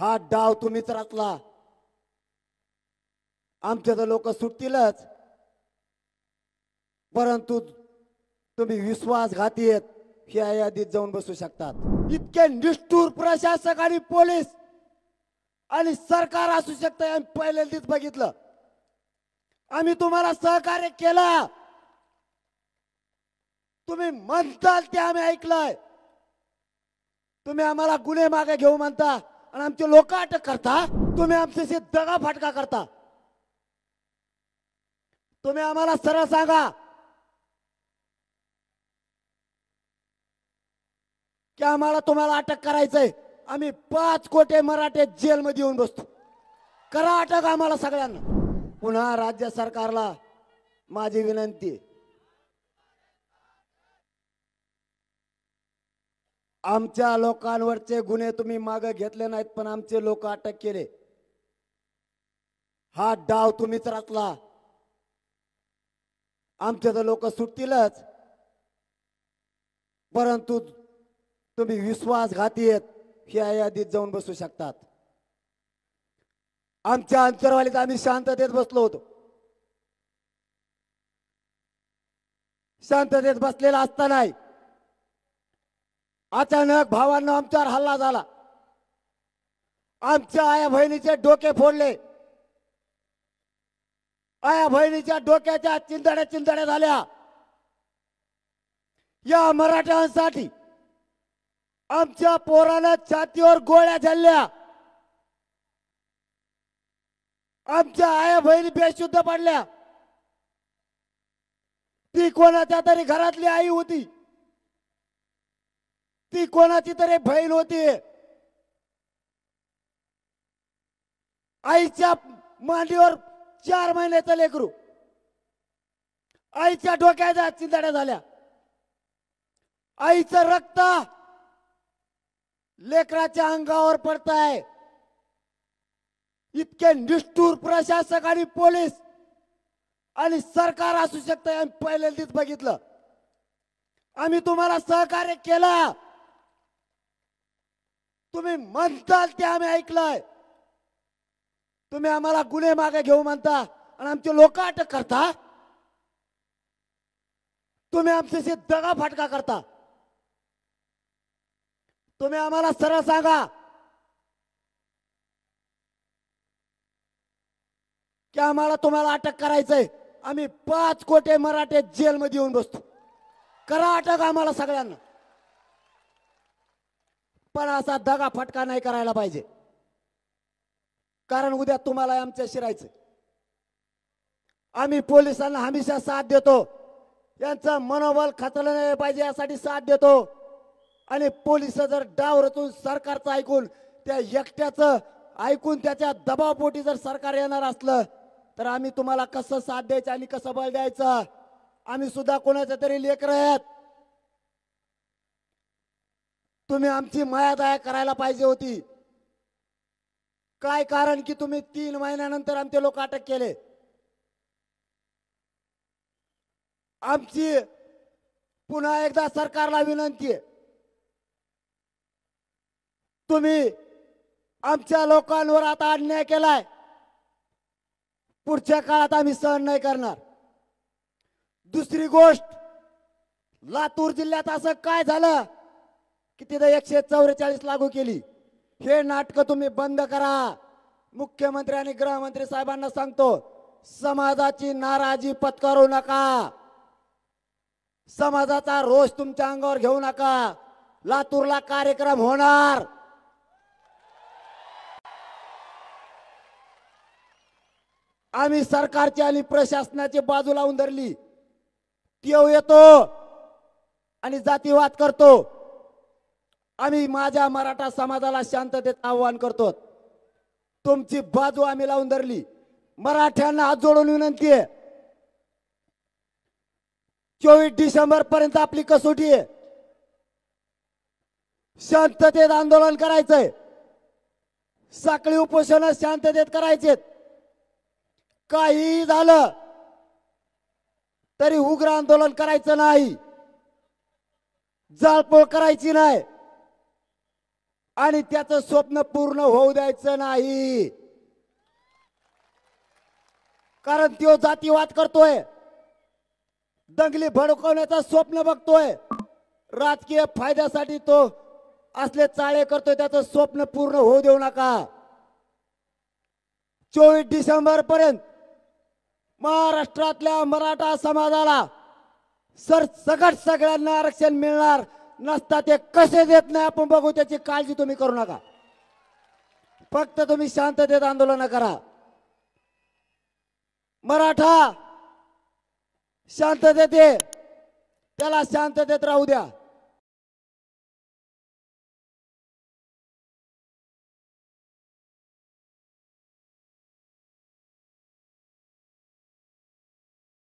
हा डाव तुम्हीच रचला आमचे तर लोक सुटतीलच परंतु तुम्ही विश्वासघाती आहेत ह्या यादीत जाऊन बसू शकतात इतके निष्ठूर प्रशासक आणि पोलीस आणि सरकार असू शकत आम्ही पहिल्यांदीच बघितलं आम्ही तुम्हाला सहकार्य केला तुम्ही म्हणताल ते आम्ही ऐकलंय तुम्ही आम्हाला गुन्हे मागे घेऊ म्हणता आणि आमचे लोक अटक करता तुम्ही आमच्याशी दगा फाटका करता तुम्ही आम्हाला सरळ सांगा की आम्हाला तुम्हाला अटक करायचंय आम्ही पाच कोटे मराठे जेलमध्ये येऊन बसतो करा अटक आम्हाला सगळ्यांना पुन्हा राज्य सरकारला माझी विनंती आमच्या लोकांवरचे गुन्हे तुम्ही मागे घेतले नाहीत पण आमचे लोक अटक केले हा डाव तुम्हीच रचला आमचे तर लोक सुटतीलच परंतु तुम्ही विश्वासघाती आहेत ह्या यादीत जाऊन बसू शकतात आमच्या अंतरवालीत आम्ही शांततेत बसलो होतो शांततेत बसलेला असता अचानक भावांना आमच्यावर हल्ला झाला आमच्या आया बहिणीचे डोके फोडले आया बहिणीच्या डोक्याच्या चिंतड्या चिंतड्या झाल्या या मराठ्यांसाठी आमच्या पोरानं छातीवर गोळ्या झाल्या आमच्या आया बहिणी बेशुद्ध पडल्या ती कोणाच्या तरी घरातली आई होती ती कोणाची तरी बैल होती आईच्या मांडीवर चार महिन्याचा लेकरू आईच्या डोक्याच्या चिंताड्या झाल्या आईचं रक्त लेकराच्या अंगावर पडताय इतके निष्ठूर प्रशासक आणि पोलीस आणि सरकार असू शकत आम्ही पहिल्यांदाच बघितलं आम्ही तुम्हाला सहकार्य केला तुम्ही म्हणताल ते आम्ही ऐकलंय तुम्ही आम्हाला गुन्हे मागे घेऊ म्हणता आणि आमचे लोक अटक करता तुम्ही आमच्याशी दगा फाटका करता तुम्ही आम्हाला सरळ सांगा की आम्हाला तुम्हाला अटक करायचंय आम्ही पाच कोटे मराठे जेलमध्ये येऊन बसतो करा अटक आम्हाला सगळ्यांना पण असा दगा फटका नाही करायला पाहिजे कारण उद्या तुम्हाला आमच्या शिरायचं आम्ही पोलिसांना हमेशा साथ देतो यांचं मनोबल खचलं नाही पाहिजे यासाठी साथ देतो आणि पोलिस जर डावरतून सरकारचं ऐकून त्या एकट्याचं ऐकून त्याच्या दबावपोटी जर सरकार येणार असलं तर आम्ही तुम्हाला कसं साथ द्यायचं आणि कसं बळ द्यायचं आम्ही सुद्धा कोणाच्या तरी लेकर आहेत तुम्ही आमची मायादया करायला पाहिजे होती काय कारण की तुम्ही तीन महिन्यानंतर आमचे लोक अटक केले आमची पुन्हा एकदा सरकारला विनंती तुम्ही आमच्या लोकांवर आता अन्याय केलाय पुढच्या काळात आम्ही सहन नाही करणार दुसरी गोष्ट लातूर जिल्ह्यात असं काय झालं कितीदा एकशे चौवेचाळीस लागू केली हे नाटक तुम्ही बंद करा मुख्यमंत्री आणि गृहमंत्री साहेबांना सांगतो समाजाची नाराजी पत्करू नका समाजाचा रोष तुमच्या अंगावर घेऊ नका लातूरला कार्यक्रम होणार आम्ही सरकारची आणि प्रशासनाची बाजू लावून धरली येतो आणि जातीवाद करतो आम्ही माझ्या मराठा समाजाला शांततेत आव्हान करतो तुमची बाजू आम्ही लावून धरली मराठ्यांना हात जोडून विनंती आहे चोवीस डिसेंबर पर्यंत आपली कसोटी आहे शांततेत आंदोलन करायचंय साखळी उपोषण शांततेत करायचे काही झालं तरी उग्र आंदोलन करायचं नाही जाळपोळ करायची नाही आणि त्याचं स्वप्न पूर्ण होऊ द्यायचं नाही कारण तो जातीवाद करतोय दंगली भडकवण्याचं स्वप्न बघतोय राजकीय फायद्यासाठी तो असले चाळे करतोय त्याचं स्वप्न पूर्ण होऊ देऊ नका चोवीस डिसेंबर पर्यंत महाराष्ट्रातल्या मराठा समाजाला सर सगळ्यांना आरक्षण मिळणार नसता ते कसे देत नाही आपण बघू त्याची काळजी तुम्ही करू नका फक्त तुम्ही शांततेत आंदोलन करा मराठा शांततेत त्याला शांततेत राहू द्या